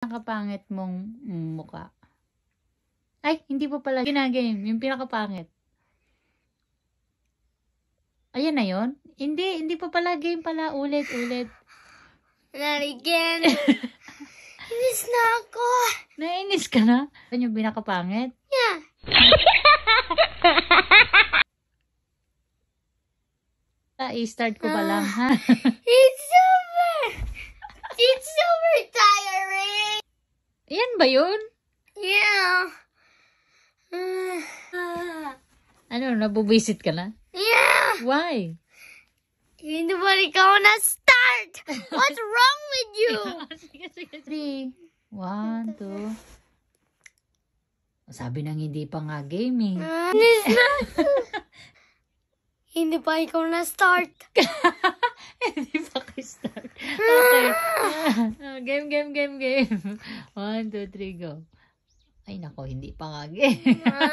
pinakapangit mong muka. Ay, hindi pa pala ginaganyan. Yung pinakapangit. Ayan na yon Hindi, hindi pa pala game pala. Ulit, ulit. Not again. Inis na ako. Nainis ka na? Yan yung pinakapangit? Yeah. Ah, i-start ko pa lang, ah. ha? It's Yan ba yun? Yeah. Uh, uh, ano, nabubisit ka na? Yeah. Why? Hindi ba ikaw na start? What's wrong with you? sige, sige, Three. One, two. Sabi nang hindi pa nga gaming. Uh, hindi pa ikaw na start. hindi pa game, game, game, game. One, two, three, go. Ay, nako, hindi pa nga game.